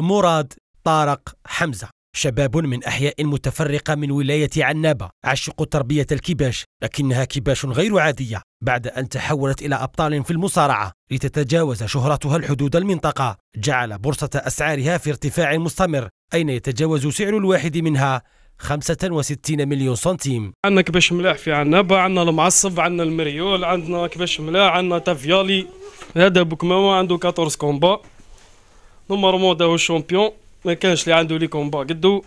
مراد طارق حمزة شباب من أحياء متفرقة من ولاية عنابة عشق تربية الكباش لكنها كباش غير عادية بعد أن تحولت إلى أبطال في المصارعة لتتجاوز شهرتها الحدود المنطقة جعل بورصة أسعارها في ارتفاع مستمر أين يتجاوز سعر الواحد منها 65 مليون سنتيم عندنا كباش ملاح في عنابة عندنا المعصب عندنا المريول عندنا كباش ملاح عندنا تافيالي هذا بوكماما عنده 14 كومبا نورمون داو هو الشامبيون ما كانش اللي عنده لي كومبا قدو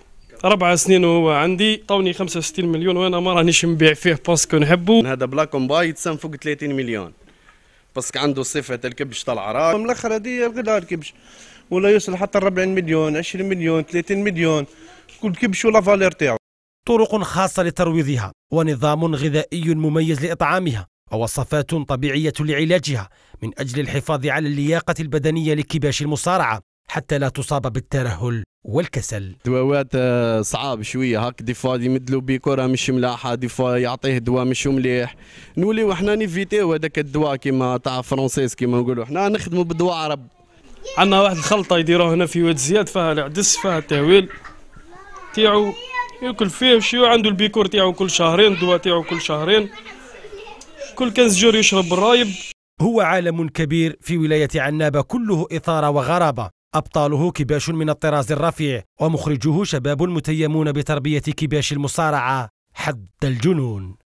اربع سنين وهو عندي طوني 65 مليون وانا ما رانيش نبيع فيه باسكو نحبو هذا بلا كومبا يتسم فوق 30 مليون باسكو عنده صفه الكبش تاع العراق من الاخر هذه الغلا الكبش ولا يوصل حتى 40 مليون 20 مليون 30 مليون كل كبش ولا فالير تاعو طرق خاصه لترويضها ونظام غذائي مميز لاطعامها ووصفات طبيعية لعلاجها من أجل الحفاظ على اللياقة البدنية لكباش المصارعة حتى لا تصاب بالترهل والكسل دواوات آه، صعاب شويه هاك دفاع يمدلو يمدلوا بيه كره مش ملاحه دفاع يعطيه دواء مش مليح نوليو حنا نيفيتيو هذاك الدواء كيما تاع فرونسيس كيما نقولوا حنا نخدموا بدواء عرب عندنا واحد الخلطه يديروها هنا في واد زياد فيها العدس فيها التهويل تاعو ياكل فيه وشي عنده البيكور تاعو كل شهرين الدواء تاعو كل شهرين كل جور يشرب الرايب هو عالم كبير في ولاية عنابة كله إثارة وغرابة أبطاله كباش من الطراز الرفيع ومخرجه شباب متيمون بتربية كباش المصارعة حد الجنون